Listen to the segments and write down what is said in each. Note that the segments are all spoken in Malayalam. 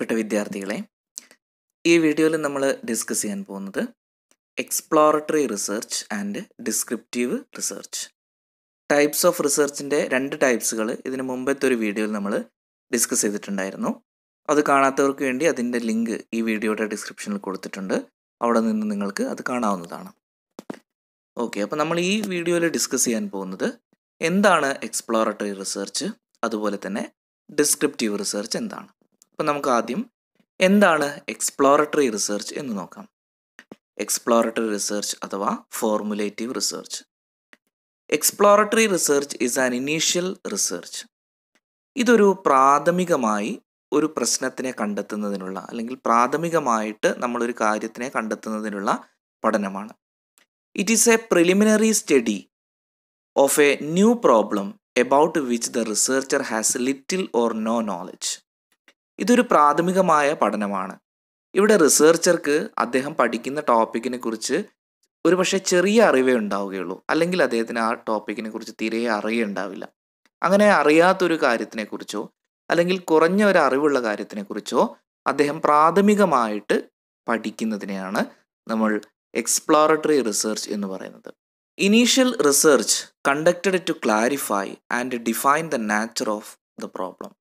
പ്രിയപ്പെട്ട വിദ്യാർത്ഥികളെ ഈ വീഡിയോയിൽ നമ്മൾ ഡിസ്കസ് ചെയ്യാൻ പോകുന്നത് exploratory research and descriptive research types of റിസർച്ചിൻ്റെ രണ്ട് ടൈപ്സുകൾ ഇതിന് മുമ്പത്തെ ഒരു വീഡിയോയിൽ നമ്മൾ ഡിസ്കസ് ചെയ്തിട്ടുണ്ടായിരുന്നു അത് കാണാത്തവർക്ക് വേണ്ടി അതിൻ്റെ ലിങ്ക് ഈ വീഡിയോയുടെ ഡിസ്ക്രിപ്ഷനിൽ കൊടുത്തിട്ടുണ്ട് അവിടെ നിന്ന് നിങ്ങൾക്ക് അത് കാണാവുന്നതാണ് ഓക്കെ അപ്പോൾ നമ്മൾ ഈ വീഡിയോയിൽ ഡിസ്കസ് ചെയ്യാൻ പോകുന്നത് എന്താണ് എക്സ്പ്ലോറട്ടറി റിസർച്ച് അതുപോലെ തന്നെ ഡിസ്ക്രിപ്റ്റീവ് റിസർച്ച് എന്താണ് അപ്പം നമുക്ക് ആദ്യം എന്താണ് എക്സ്പ്ലോറട്ടറി റിസർച്ച് എന്ന് നോക്കാം എക്സ്പ്ലോറട്ടറി റിസർച്ച് അഥവാ formulative research exploratory research is an initial research ഇതൊരു പ്രാഥമികമായി ഒരു പ്രശ്നത്തിനെ കണ്ടെത്തുന്നതിനുള്ള അല്ലെങ്കിൽ പ്രാഥമികമായിട്ട് നമ്മളൊരു കാര്യത്തിനെ കണ്ടെത്തുന്നതിനുള്ള പഠനമാണ് it is a preliminary study of a new problem about which the researcher has little or no knowledge ഇതൊരു പ്രാഥമികമായ പഠനമാണ് ഇവിടെ റിസർച്ചർക്ക് അദ്ദേഹം പഠിക്കുന്ന ടോപ്പിക്കിനെ കുറിച്ച് പക്ഷേ ചെറിയ അറിവേ ഉണ്ടാവുകയുള്ളൂ അല്ലെങ്കിൽ അദ്ദേഹത്തിന് ആ ടോപ്പിക്കിനെ കുറിച്ച് തീരെ അറിയുണ്ടാവില്ല അങ്ങനെ അറിയാത്തൊരു കാര്യത്തിനെക്കുറിച്ചോ അല്ലെങ്കിൽ കുറഞ്ഞ ഒരു അറിവുള്ള കാര്യത്തിനെക്കുറിച്ചോ അദ്ദേഹം പ്രാഥമികമായിട്ട് പഠിക്കുന്നതിനെയാണ് നമ്മൾ എക്സ്പ്ലോറട്ടറി റിസർച്ച് എന്ന് പറയുന്നത് initial research conducted to clarify and define the nature of the problem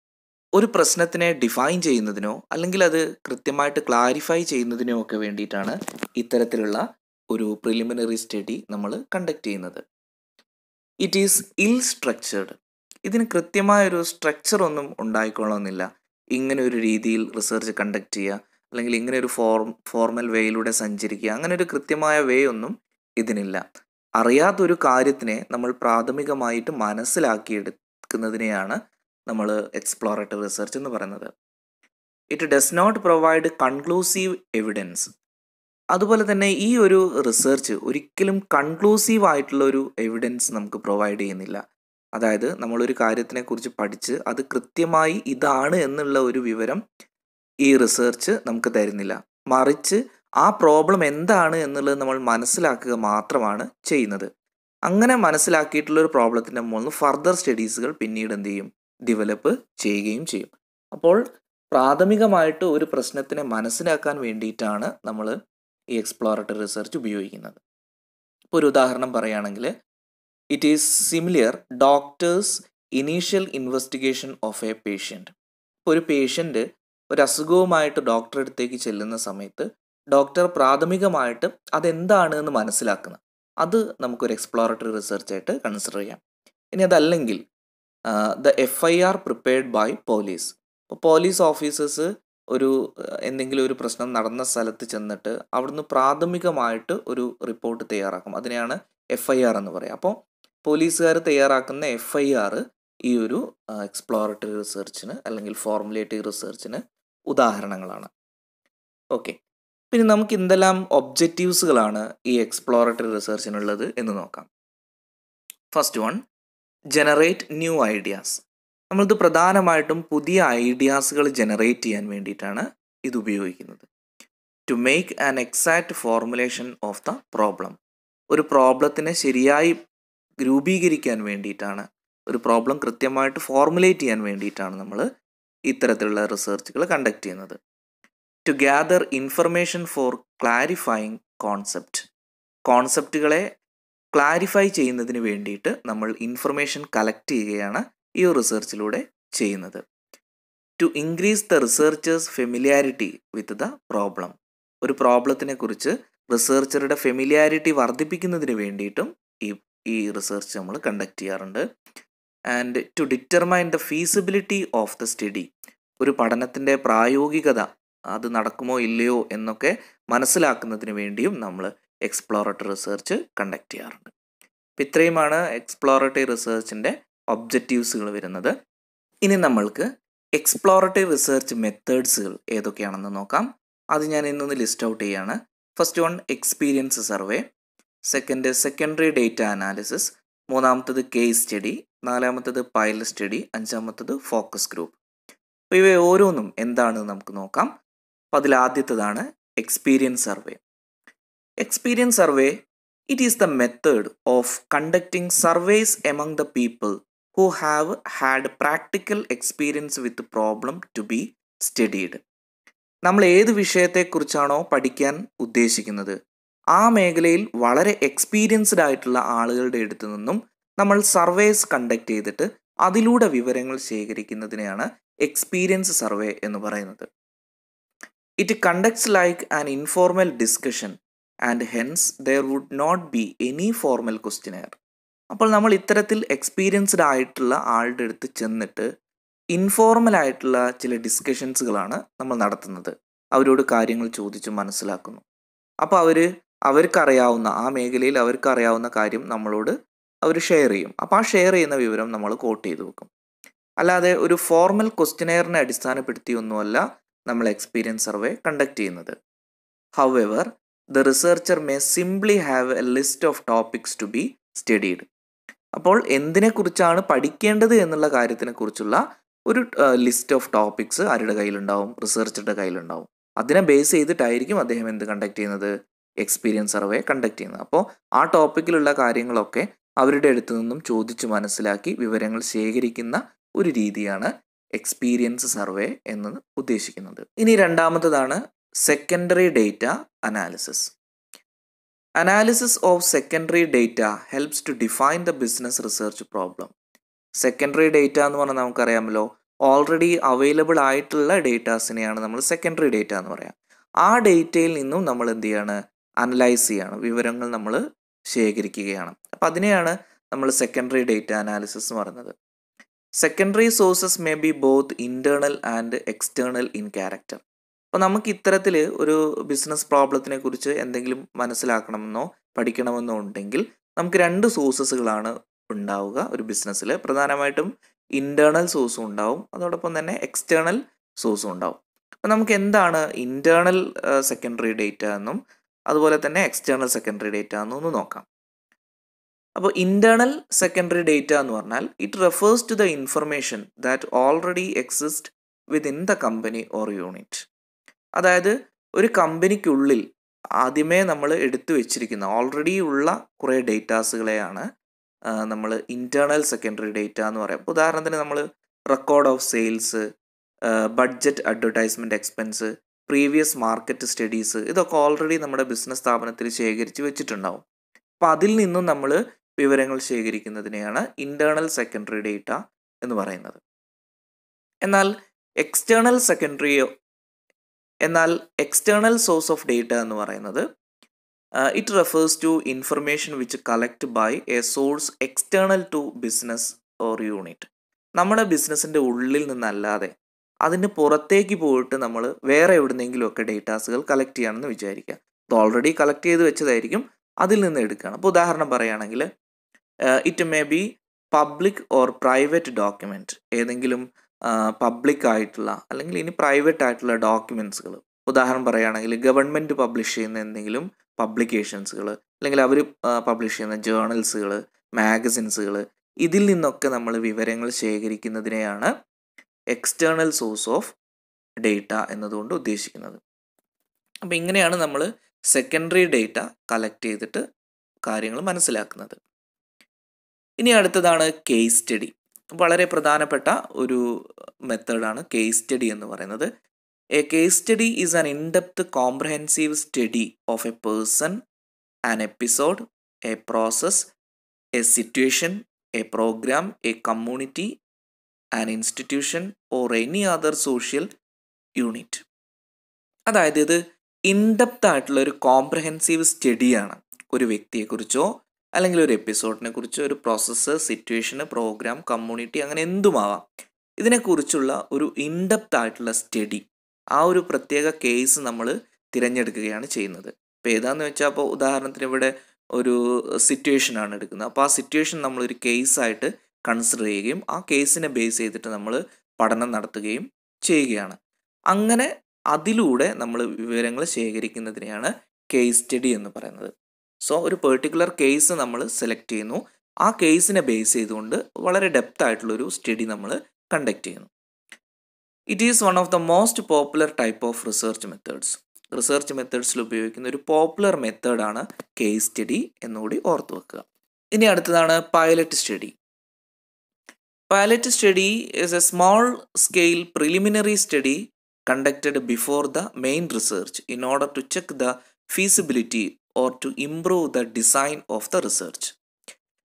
ഒരു പ്രശ്നത്തിനെ ഡിഫൈൻ ചെയ്യുന്നതിനോ അല്ലെങ്കിൽ അത് കൃത്യമായിട്ട് ക്ലാരിഫൈ ചെയ്യുന്നതിനോ ഒക്കെ വേണ്ടിയിട്ടാണ് ഇത്തരത്തിലുള്ള ഒരു പ്രിലിമിനറി സ്റ്റഡി നമ്മൾ കണ്ടക്ട് ചെയ്യുന്നത് ഇറ്റ് ഈസ് ഇൽ സ്ട്രക്ചേർഡ് ഇതിന് കൃത്യമായൊരു സ്ട്രക്ചർ ഒന്നും ഉണ്ടായിക്കൊള്ളണമെന്നില്ല ഇങ്ങനെ ഒരു രീതിയിൽ റിസർച്ച് കണ്ടക്ട് ചെയ്യുക അല്ലെങ്കിൽ ഇങ്ങനെ ഒരു ഫോർം ഫോർമൽ വേയിലൂടെ സഞ്ചരിക്കുക അങ്ങനെ ഒരു കൃത്യമായ വേ ഒന്നും ഇതിനില്ല അറിയാത്തൊരു കാര്യത്തിനെ നമ്മൾ പ്രാഥമികമായിട്ട് മനസ്സിലാക്കിയെടുക്കുന്നതിനെയാണ് നമ്മൾ എക്സ്പ്ലോറേറ്ററി റിസർച്ച് എന്ന് പറയുന്നത് it does not provide conclusive evidence അതുപോലെ തന്നെ ഈ ഒരു റിസർച്ച് ഒരിക്കലും കൺക്ലൂസീവ് ആയിട്ടുള്ള ഒരു എവിഡൻസ് നമുക്ക് പ്രൊവൈഡ് ചെയ്യുന്നില്ല അതായത് നമ്മളൊരു കുറിച്ച് പഠിച്ച് അത് കൃത്യമായി ഇതാണ് എന്നുള്ള ഒരു വിവരം ഈ റിസർച്ച് നമുക്ക് തരുന്നില്ല മറിച്ച് ആ പ്രോബ്ലം എന്താണ് എന്നുള്ളത് നമ്മൾ മനസ്സിലാക്കുക മാത്രമാണ് ചെയ്യുന്നത് അങ്ങനെ മനസ്സിലാക്കിയിട്ടുള്ള ഒരു പ്രോബ്ലത്തിൻ്റെ മുകളിൽ ഫർദർ സ്റ്റഡീസുകൾ പിന്നീട് എന്ത് ചെയ്യും ഡിവലപ്പ് ചെയ്യുകയും ചെയ്യും അപ്പോൾ പ്രാഥമികമായിട്ട് ഒരു പ്രശ്നത്തിനെ മനസ്സിലാക്കാൻ വേണ്ടിയിട്ടാണ് നമ്മൾ ഈ എക്സ്പ്ലോറട്ടറി റിസർച്ച് ഉപയോഗിക്കുന്നത് ഇപ്പോൾ ഒരു ഉദാഹരണം പറയുകയാണെങ്കിൽ it is similar doctor's initial investigation of a patient ഇപ്പോൾ ഒരു പേഷ്യൻ്റ് ഒരു അസുഖവുമായിട്ട് ഡോക്ടറെ അടുത്തേക്ക് ചെല്ലുന്ന സമയത്ത് ഡോക്ടർ പ്രാഥമികമായിട്ട് അതെന്താണ് എന്ന് മനസ്സിലാക്കുന്നത് അത് നമുക്കൊരു എക്സ്പ്ലോറട്ടറി റിസർച്ചായിട്ട് കൺസിഡർ ചെയ്യാം ഇനി അതല്ലെങ്കിൽ the F I R prepared by police അപ്പോൾ പോലീസ് ഓഫീസേഴ്സ് ഒരു എന്തെങ്കിലും ഒരു പ്രശ്നം നടന്ന സ്ഥലത്ത് ചെന്നിട്ട് അവിടുന്ന് പ്രാഥമികമായിട്ട് ഒരു റിപ്പോർട്ട് തയ്യാറാക്കും അതിനെയാണ് എഫ് ഐ ആർ എന്ന് പറയുക അപ്പോൾ പോലീസുകാർ തയ്യാറാക്കുന്ന എഫ് ഐ ആർ ഈ ഒരു എക്സ്പ്ലോറട്ടറി റിസർച്ചിന് അല്ലെങ്കിൽ ഫോർമുലേറ്റീവ് റിസർച്ചിന് ഉദാഹരണങ്ങളാണ് ഓക്കെ പിന്നെ നമുക്ക് എന്തെല്ലാം ഒബ്ജക്റ്റീവ്സുകളാണ് ഈ എക്സ്പ്ലോറട്ടറി റിസർച്ചിനുള്ളത് എന്ന് നോക്കാം first one generate new ideas നമ്മളിത് പ്രധാനമായിട്ടും പുതിയ ഐഡിയാസുകൾ ജനറേറ്റ് ചെയ്യാൻ വേണ്ടിയിട്ടാണ് ഇത് ഉപയോഗിക്കുന്നത് to make an exact formulation of the problem ഒരു പ്രോബ്ലത്തിനെ ശരിയായി രൂപീകരിക്കാൻ വേണ്ടിയിട്ടാണ് ഒരു പ്രോബ്ലം കൃത്യമായിട്ട് ഫോർമുലേറ്റ് ചെയ്യാൻ വേണ്ടിയിട്ടാണ് നമ്മൾ ഇത്തരത്തിലുള്ള റിസർച്ചുകൾ കണ്ടക്ട് ചെയ്യുന്നത് to gather information for clarifying concept കോൺസെപ്റ്റുകളെ ക്ലാരിഫൈ ചെയ്യുന്നതിന് വേണ്ടിയിട്ട് നമ്മൾ ഇൻഫർമേഷൻ കളക്ട് ചെയ്യുകയാണ് ഈ റിസർച്ചിലൂടെ ചെയ്യുന്നത് to increase the researcher's familiarity with the problem ഒരു പ്രോബ്ലത്തിനെ കുറിച്ച് റിസർച്ചറുടെ ഫെമിലിയാരിറ്റി വർദ്ധിപ്പിക്കുന്നതിന് വേണ്ടിയിട്ടും ഈ ഈ റിസർച്ച് നമ്മൾ കണ്ടക്ട് ചെയ്യാറുണ്ട് and to determine the feasibility of the study ഒരു പഠനത്തിൻ്റെ പ്രായോഗികത അത് നടക്കുമോ ഇല്ലയോ എന്നൊക്കെ മനസ്സിലാക്കുന്നതിന് വേണ്ടിയും നമ്മൾ എക്സ്പ്ലോറട്ടറി റിസർച്ച് കണ്ടക്ട് ചെയ്യാറുണ്ട് അപ്പം ഇത്രയുമാണ് എക്സ്പ്ലോറട്ടറി റിസർച്ചിൻ്റെ ഒബ്ജക്റ്റീവ്സുകൾ വരുന്നത് ഇനി നമ്മൾക്ക് എക്സ്പ്ലോറട്ടറി റിസർച്ച് മെത്തേഡ്സുകൾ ഏതൊക്കെയാണെന്ന് നോക്കാം അത് ഞാൻ ഇന്നൊന്ന് ലിസ്റ്റ് ഔട്ട് ചെയ്യാണ് first one experience survey second secondary data analysis മൂന്നാമത്തത് കേസ് സ്റ്റഡി നാലാമത്തത് പൈലറ്റ് സ്റ്റഡി അഞ്ചാമത്തത് ഫോക്കസ് ഗ്രൂപ്പ് അപ്പോൾ ഇവ ഓരോന്നും എന്താണെന്ന് നമുക്ക് നോക്കാം അപ്പോൾ അതിലാദ്യത്തതാണ് experience survey Experience survey it is the method of conducting surveys among the people who have had practical experience with problem problem to be studied നമ്മൾ ഏത് വിഷയത്തെക്കുറിച്ചാണോ പഠിക്കാൻ ഉദ്ദേശിക്കുന്നത് ആ മേഖലയിൽ വളരെ എക്സ്പീരിയൻസ്ഡ് ആയിട്ടുള്ള ആളുകളുടെ അടുത്തു നിന്നും നമ്മൾ സർവേസ് കണ്ടക്ട് ചെയ്തിട്ട് അതിലൂടെ വിവരങ്ങൾ ശേഖരിക്കുന്നതിനെയാണ് എക്സ്പീരിയൻസ് സർവേ എന്ന് പറയുന്നത് it conducts like an informal discussion and hence there would not be any formal questionnaire അപ്പോൾ നമ്മൾ ഇത്തരത്തിൽ എക്സ്പീരിയൻസ്ഡ് ആയിട്ടുള്ള ആളുടെ അടുത്ത് ചെന്നിട്ട് ഇൻഫോർമൽ ആയിട്ടുള്ള ചില ഡിസ്കഷൻസുകളാണ് നമ്മൾ നടത്തുന്നത് അവരോട് കാര്യങ്ങൾ ചോദിച്ചു മനസ്സിലാക്കുന്നു അപ്പോൾ അവർ അവർക്കറിയാവുന്ന ആ മേഖലയിൽ അവർക്കറിയാവുന്ന കാര്യം നമ്മളോട് അവർ ഷെയർ ചെയ്യും അപ്പോൾ ആ ഷെയർ ചെയ്യുന്ന വിവരം നമ്മൾ കോട്ട് ചെയ്ത് വെക്കും അല്ലാതെ ഒരു ഫോർമൽ ക്വസ്റ്റിനെയറിനെ അടിസ്ഥാനപ്പെടുത്തിയൊന്നുമല്ല നമ്മൾ എക്സ്പീരിയൻസ് സർവേ കണ്ടക്ട് ചെയ്യുന്നത് however the researcher may simply have a list of topics to be studied അപ്പോൾ എന്തിനെക്കുറിച്ചാണ് പഠിക്കേണ്ടത് എന്നുള്ള കാര്യത്തിനെക്കുറിച്ചുള്ള ഒരു ലിസ്റ്റ് ഓഫ് ടോപ്പിക്സ് ആരുടെ കയ്യിലുണ്ടാവും റിസർച്ചറുടെ കയ്യിലുണ്ടാവും അതിനെ ബേസ് ചെയ്തിട്ടായിരിക്കും അദ്ദേഹം എന്ത് കണ്ടക്ട് ചെയ്യുന്നത് എക്സ്പീരിയൻസ് സർവേ കണ്ടക്ട് ചെയ്യുന്നത് അപ്പോൾ ആ ടോപ്പിക്കിലുള്ള കാര്യങ്ങളൊക്കെ അവരുടെ അടുത്തു നിന്നും ചോദിച്ചു മനസ്സിലാക്കി വിവരങ്ങൾ ശേഖരിക്കുന്ന ഒരു രീതിയാണ് എക്സ്പീരിയൻസ് സർവേ എന്ന് ഉദ്ദേശിക്കുന്നത് ഇനി രണ്ടാമത്തതാണ് secondary data analysis analysis of secondary data helps to define the business research problem secondary data എന്ന് പറഞ്ഞാൽ നമുക്കറിയാമല്ലോ ഓൾറെഡി അവൈലബിൾ ആയിട്ടുള്ള ഡേറ്റാസിനെയാണ് നമ്മൾ സെക്കൻഡറി ഡേറ്റ എന്ന് പറയാം ആ ഡേറ്റയിൽ നിന്നും നമ്മൾ എന്ത് ചെയ്യാണ് അനലൈസ് ചെയ്യാണ് വിവരങ്ങൾ നമ്മൾ ശേഖരിക്കുകയാണ് അപ്പം അതിനെയാണ് നമ്മൾ സെക്കൻഡറി ഡേറ്റ അനാലിസിസ് എന്ന് പറയുന്നത് secondary sources may be both internal and external in character അപ്പോൾ നമുക്ക് ഇത്തരത്തിൽ ഒരു ബിസിനസ് പ്രോബ്ലത്തിനെ കുറിച്ച് എന്തെങ്കിലും മനസ്സിലാക്കണമെന്നോ പഠിക്കണമെന്നോ ഉണ്ടെങ്കിൽ നമുക്ക് രണ്ട് സോഴ്സസുകളാണ് ഉണ്ടാവുക ഒരു ബിസിനസ്സിൽ പ്രധാനമായിട്ടും ഇൻറ്റേർണൽ സോഴ്സും ഉണ്ടാവും അതോടൊപ്പം തന്നെ എക്സ്റ്റേണൽ സോഴ്സും ഉണ്ടാവും അപ്പോൾ നമുക്ക് എന്താണ് ഇൻറ്റേർണൽ സെക്കൻഡറി ഡേറ്റ എന്നും അതുപോലെ തന്നെ എക്സ്റ്റേണൽ സെക്കൻഡറി ഡേറ്റ എന്നും ഒന്ന് നോക്കാം അപ്പോൾ ഇൻറ്റേർണൽ സെക്കൻഡറി ഡേറ്റ എന്ന് പറഞ്ഞാൽ it refers to the information that already exist within the company or unit അതായത് ഒരു കമ്പനിക്കുള്ളിൽ ആദ്യമേ നമ്മൾ എടുത്തു വെച്ചിരിക്കുന്ന ഓൾറെഡി ഉള്ള കുറേ ഡേറ്റാസുകളെയാണ് നമ്മൾ ഇൻറ്റേർണൽ സെക്കൻഡറി ഡേറ്റ എന്ന് പറയാം ഉദാഹരണത്തിന് നമ്മൾ record of sales budget advertisement expense previous market studies ഇതൊക്കെ ഓൾറെഡി നമ്മുടെ ബിസിനസ് സ്ഥാപനത്തിൽ ശേഖരിച്ച് വെച്ചിട്ടുണ്ടാവും അപ്പം അതിൽ നിന്നും നമ്മൾ വിവരങ്ങൾ ശേഖരിക്കുന്നതിനെയാണ് ഇൻറ്റേർണൽ സെക്കൻഡറി ഡേറ്റ എന്ന് പറയുന്നത് എന്നാൽ എക്സ്റ്റേണൽ സെക്കൻഡറി എന്നാൽ എക്സ്റ്റേണൽ സോഴ്സ് ഓഫ് ഡേറ്റ എന്ന് പറയുന്നത് it refers to information which collect by a source external to business or unit നമ്മുടെ ബിസിനസ്സിൻ്റെ ഉള്ളിൽ നിന്നല്ലാതെ അതിന് പുറത്തേക്ക് പോയിട്ട് നമ്മൾ വേറെ എവിടുന്നെങ്കിലുമൊക്കെ ഡേറ്റാസുകൾ കളക്ട് ചെയ്യണമെന്ന് വിചാരിക്കുക ഇത് ഓൾറെഡി കളക്ട് ചെയ്ത് വെച്ചതായിരിക്കും അതിൽ നിന്ന് എടുക്കുകയാണ് അപ്പോൾ ഉദാഹരണം പറയുകയാണെങ്കിൽ it may be public or private document ഏതെങ്കിലും പബ്ലിക് ആയിട്ടുള്ള അല്ലെങ്കിൽ ഇനി പ്രൈവറ്റ് ആയിട്ടുള്ള ഡോക്യുമെൻസുകൾ ഉദാഹരണം പറയുകയാണെങ്കിൽ ഗവൺമെൻറ് പബ്ലിഷ് ചെയ്യുന്ന എന്തെങ്കിലും പബ്ലിക്കേഷൻസുകൾ അല്ലെങ്കിൽ അവർ പബ്ലിഷ് ചെയ്യുന്ന ജേണൽസുകൾ മാഗസിൻസുകൾ ഇതിൽ നിന്നൊക്കെ നമ്മൾ വിവരങ്ങൾ ശേഖരിക്കുന്നതിനെയാണ് എക്സ്റ്റേണൽ സോഴ്സ് ഓഫ് ഡേറ്റ എന്നതുകൊണ്ട് ഉദ്ദേശിക്കുന്നത് അപ്പോൾ ഇങ്ങനെയാണ് നമ്മൾ സെക്കൻഡറി ഡേറ്റ കളക്ട് ചെയ്തിട്ട് കാര്യങ്ങൾ മനസ്സിലാക്കുന്നത് ഇനി അടുത്തതാണ് കേസ് സ്റ്റഡി വളരെ പ്രധാനപ്പെട്ട ഒരു മെത്തേഡാണ് കേസ് സ്റ്റഡി എന്ന് പറയുന്നത് a case study is an in depth comprehensive study of a person an episode a process a situation a programme a community an institution or any other social unit അതായത് ഇത് ഇൻഡെപ്ത് ആയിട്ടുള്ള ഒരു കോംപ്രഹെൻസീവ് സ്റ്റഡിയാണ് ഒരു വ്യക്തിയെക്കുറിച്ചോ അല്ലെങ്കിൽ ഒരു എപ്പിസോഡിനെ കുറിച്ച് ഒരു പ്രോസസ്സ് സിറ്റുവേഷന് പ്രോഗ്രാം കമ്മ്യൂണിറ്റി അങ്ങനെ എന്തുമാവാം ഇതിനെക്കുറിച്ചുള്ള ഒരു ഇൻഡെപ്ത് ആയിട്ടുള്ള സ്റ്റഡി ആ ഒരു പ്രത്യേക കേസ് നമ്മൾ തിരഞ്ഞെടുക്കുകയാണ് ചെയ്യുന്നത് ഇപ്പോൾ ഏതാന്ന് വെച്ചാൽ അപ്പോൾ ഉദാഹരണത്തിന് ഇവിടെ ഒരു സിറ്റുവേഷനാണ് എടുക്കുന്നത് അപ്പോൾ ആ സിറ്റുവേഷൻ നമ്മളൊരു കേസായിട്ട് കൺസിഡർ ചെയ്യുകയും ആ കേസിനെ ബേസ് ചെയ്തിട്ട് നമ്മൾ പഠനം നടത്തുകയും ചെയ്യുകയാണ് അങ്ങനെ അതിലൂടെ നമ്മൾ വിവരങ്ങൾ ശേഖരിക്കുന്നതിനെയാണ് കേസ് സ്റ്റഡി എന്ന് പറയുന്നത് സോ ഒരു പെർട്ടിക്കുലർ കേസ് നമ്മൾ സെലക്ട് ചെയ്യുന്നു ആ കേസിനെ ബേസ് ചെയ്തുകൊണ്ട് വളരെ ഡെപ്ത് ആയിട്ടുള്ളൊരു സ്റ്റഡി നമ്മൾ കണ്ടക്ട് ചെയ്യുന്നു it is one of the most popular type of research methods research മെത്തേഡ്സിൽ ഉപയോഗിക്കുന്ന ഒരു പോപ്പുലർ മെത്തേഡാണ് കേസ് സ്റ്റഡി എന്നുകൂടി ഓർത്തു വെക്കുക ഇനി അടുത്തതാണ് pilot study pilot study is a small scale preliminary study conducted before the main research in order to check the feasibility or to improve the design of the research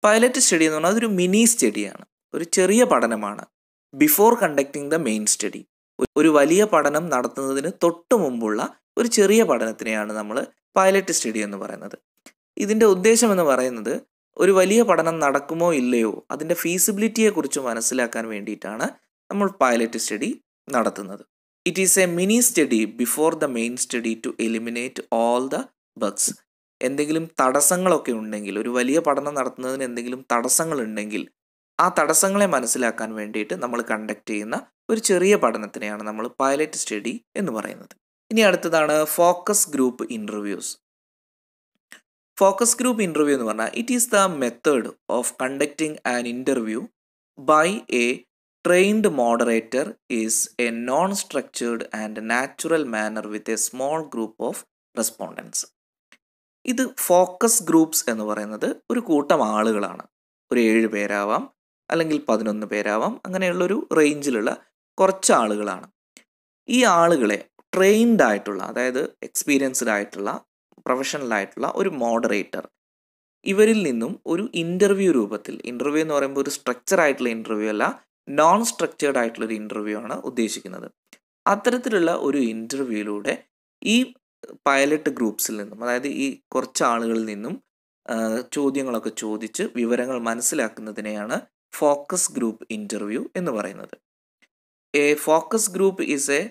pilot study എന്ന് പറഞ്ഞാൽ അതൊരു മിനി സ്റ്റഡിയാണ് ഒരു ചെറിയ പഠനമാണ് before conducting the main study ഒരു വലിയ പഠനം നടത്തുന്നതിന് തൊട്ട് മുമ്പുള്ള ഒരു ചെറിയ പഠനത്തിനെയാണ് നമ്മൾ പൈലറ്റ് സ്റ്റഡി എന്ന് പറയുന്നത് ഇതിൻ്റെ ഉദ്ദേശം എന്ന് പറയുന്നത് ഒരു വലിയ പഠനം നടക്കുമോ ഇല്ലയോ അതിൻ്റെ ഫീസിബിലിറ്റിയെക്കുറിച്ച് മനസ്സിലാക്കാൻ വേണ്ടിയിട്ടാണ് നമ്മൾ പൈലറ്റ് സ്റ്റഡി നടത്തുന്നത് it is a mini study before the main study to eliminate all the bugs എന്തെങ്കിലും തടസ്സങ്ങളൊക്കെ ഉണ്ടെങ്കിൽ ഒരു വലിയ പഠനം നടത്തുന്നതിന് എന്തെങ്കിലും തടസ്സങ്ങളുണ്ടെങ്കിൽ ആ തടസ്സങ്ങളെ മനസ്സിലാക്കാൻ വേണ്ടിയിട്ട് നമ്മൾ കണ്ടക്ട് ചെയ്യുന്ന ഒരു ചെറിയ പഠനത്തിനെയാണ് നമ്മൾ പൈലറ്റ് സ്റ്റഡി എന്ന് പറയുന്നത് ഇനി അടുത്തതാണ് focus group interviews focus group interview എന്ന് പറഞ്ഞാൽ it is the method of conducting an interview by a trained moderator is a non structured and natural manner with a small group of respondents ഇത് ഫോക്കസ് ഗ്രൂപ്പ്സ് എന്ന് പറയുന്നത് ഒരു കൂട്ടം ആളുകളാണ് ഒരു ഏഴ് പേരാവാം അല്ലെങ്കിൽ പതിനൊന്ന് പേരാവാം അങ്ങനെയുള്ളൊരു റേഞ്ചിലുള്ള കുറച്ച് ആളുകളാണ് ഈ ആളുകളെ ട്രെയിൻഡ് ആയിട്ടുള്ള അതായത് എക്സ്പീരിയൻസ്ഡ് ആയിട്ടുള്ള പ്രൊഫഷണൽ ആയിട്ടുള്ള ഒരു മോഡറേറ്റർ ഇവരിൽ നിന്നും ഒരു ഇൻ്റർവ്യൂ രൂപത്തിൽ ഇൻ്റർവ്യൂ എന്ന് പറയുമ്പോൾ ഒരു സ്ട്രക്ചർ ആയിട്ടുള്ള ഇൻ്റർവ്യൂ അല്ല നോൺ സ്ട്രക്ചേർഡ് ആയിട്ടുള്ള ഒരു ഇൻ്റർവ്യൂ ആണ് ഉദ്ദേശിക്കുന്നത് അത്തരത്തിലുള്ള ഒരു ഇൻ്റർവ്യൂയിലൂടെ ഈ പൈലറ്റ് ഗ്രൂപ്പ്സിൽ നിന്നും അതായത് ഈ കുറച്ച് ആളുകളിൽ നിന്നും ചോദ്യങ്ങളൊക്കെ ചോദിച്ച് വിവരങ്ങൾ മനസ്സിലാക്കുന്നതിനെയാണ് ഫോക്കസ് ഗ്രൂപ്പ് ഇൻ്റർവ്യൂ എന്ന് പറയുന്നത് a focus group is a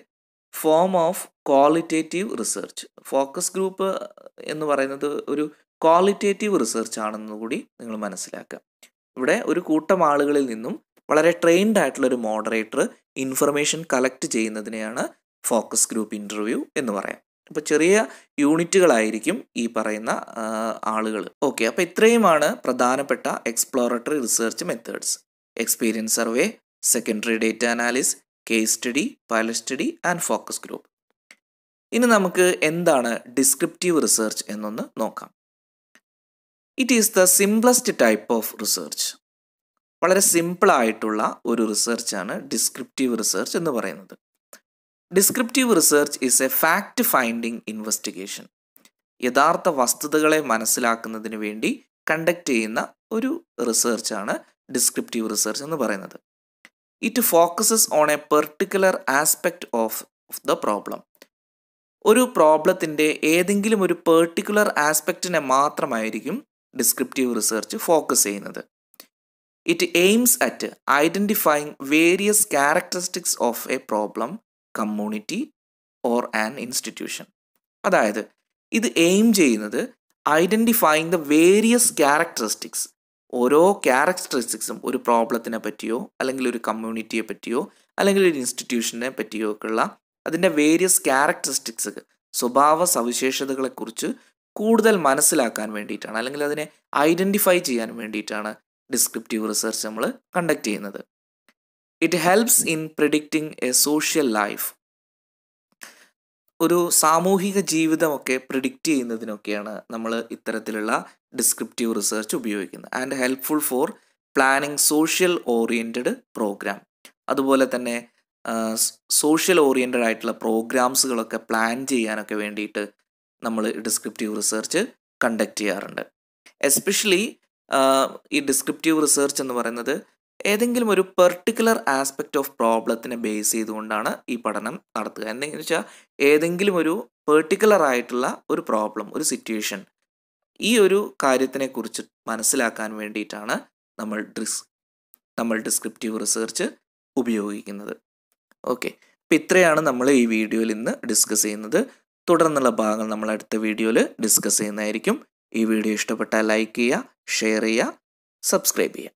form of qualitative research focus group എന്ന് പറയുന്നത് ഒരു ക്വാളിറ്റേറ്റീവ് റിസർച്ച് കൂടി നിങ്ങൾ മനസ്സിലാക്കുക ഇവിടെ ഒരു കൂട്ടം ആളുകളിൽ നിന്നും വളരെ ട്രെയിൻഡ് ആയിട്ടുള്ള ഒരു മോഡറേറ്റർ ഇൻഫർമേഷൻ കളക്ട് ചെയ്യുന്നതിനെയാണ് ഫോക്കസ് ഗ്രൂപ്പ് ഇൻ്റർവ്യൂ എന്ന് പറയാം അപ്പോൾ ചെറിയ യൂണിറ്റുകളായിരിക്കും ഈ പറയുന്ന ആളുകൾ ഓക്കെ അപ്പോൾ ഇത്രയുമാണ് പ്രധാനപ്പെട്ട exploratory research methods experience survey secondary data analysis case study pilot study and focus group ഇനി നമുക്ക് എന്താണ് ഡിസ്ക്രിപ്റ്റീവ് റിസർച്ച് എന്നൊന്ന് നോക്കാം it is the simplest type of research വളരെ സിമ്പിളായിട്ടുള്ള ഒരു റിസർച്ചാണ് ഡിസ്ക്രിപ്റ്റീവ് റിസർച്ച് എന്ന് പറയുന്നത് descriptive research is a fact finding investigation യഥാർത്ഥ വസ്തുതകളെ മനസ്സിലാക്കുന്നതിന് വേണ്ടി കണ്ടക്ട് ചെയ്യുന്ന ഒരു റിസർച്ചാണ് ഡിസ്ക്രിപ്റ്റീവ് റിസർച്ച് എന്ന് പറയുന്നത് it focuses on a particular aspect of of the problem ഒരു പ്രോബ്ലത്തിൻ്റെ ഏതെങ്കിലും ഒരു പെർട്ടിക്കുലർ ആസ്പെക്റ്റിനെ മാത്രമായിരിക്കും ഡിസ്ക്രിപ്റ്റീവ് റിസർച്ച് ഫോക്കസ് ചെയ്യുന്നത് it aims at identifying various characteristics of a problem community or an institution അതായത് ഇത് എയിം ചെയ്യുന്നത് ഐഡൻറ്റിഫൈങ് ദ വേരിയസ് ക്യാരക്ടറിസ്റ്റിക്സ് ഓരോ ക്യാരക്ടറിസ്റ്റിക്സും ഒരു പ്രോബ്ലത്തിനെ പറ്റിയോ അല്ലെങ്കിൽ ഒരു കമ്മ്യൂണിറ്റിയെ പറ്റിയോ അല്ലെങ്കിൽ ഒരു ഇൻസ്റ്റിറ്റ്യൂഷനെ പറ്റിയോ ഉള്ള അതിൻ്റെ വേരിയസ് ക്യാരക്ടറിസ്റ്റിക്സ് സ്വഭാവ സവിശേഷതകളെക്കുറിച്ച് കൂടുതൽ മനസ്സിലാക്കാൻ വേണ്ടിയിട്ടാണ് അല്ലെങ്കിൽ അതിനെ ഐഡൻറ്റിഫൈ ചെയ്യാൻ വേണ്ടിയിട്ടാണ് ഡിസ്ക്രിപ്റ്റീവ് റിസർച്ച് നമ്മൾ കണ്ടക്ട് ചെയ്യുന്നത് it helps in predicting a social life ഒരു സാമൂഹിക ജീവിതമൊക്കെ പ്രിഡിക്റ്റ് ചെയ്യുന്നതിനൊക്കെയാണ് നമ്മൾ ഇത്തരത്തിലുള്ള ഡിസ്ക്രിപ്റ്റീവ് റിസർച്ച് ഉപയോഗിക്കുന്നത് and helpful for planning social oriented programme അതുപോലെ തന്നെ സോഷ്യൽ ഓറിയൻറ്റഡ് ആയിട്ടുള്ള പ്രോഗ്രാംസുകളൊക്കെ പ്ലാൻ ചെയ്യാനൊക്കെ വേണ്ടിയിട്ട് നമ്മൾ ഡിസ്ക്രിപ്റ്റീവ് റിസർച്ച് കണ്ടക്ട് ചെയ്യാറുണ്ട് എസ്പെഷ്യലി ഈ ഡിസ്ക്രിപ്റ്റീവ് റിസർച്ച് എന്ന് പറയുന്നത് ഏതെങ്കിലും ഒരു പെർട്ടിക്കുലർ ആസ്പെക്റ്റ് ഓഫ് പ്രോബ്ലത്തിനെ ബേസ് ചെയ്തുകൊണ്ടാണ് ഈ പഠനം നടത്തുക എന്തെങ്കിലും വെച്ചാൽ ഏതെങ്കിലും ഒരു പെർട്ടിക്കുലർ ആയിട്ടുള്ള ഒരു പ്രോബ്ലം ഒരു സിറ്റുവേഷൻ ഈ ഒരു കാര്യത്തിനെ കുറിച്ച് മനസ്സിലാക്കാൻ വേണ്ടിയിട്ടാണ് നമ്മൾ ഡ്രിസ് നമ്മൾ ഡിസ്ക്രിപ്റ്റീവ് റിസർച്ച് ഉപയോഗിക്കുന്നത് ഓക്കെ അപ്പം ഇത്രയാണ് നമ്മൾ ഈ വീഡിയോയിൽ ഇന്ന് ഡിസ്കസ് ചെയ്യുന്നത് തുടർന്നുള്ള ഭാഗങ്ങൾ നമ്മൾ അടുത്ത വീഡിയോയിൽ ഡിസ്കസ് ചെയ്യുന്നതായിരിക്കും ഈ വീഡിയോ ഇഷ്ടപ്പെട്ടാൽ ലൈക്ക് ചെയ്യുക ഷെയർ ചെയ്യുക സബ്സ്ക്രൈബ് ചെയ്യുക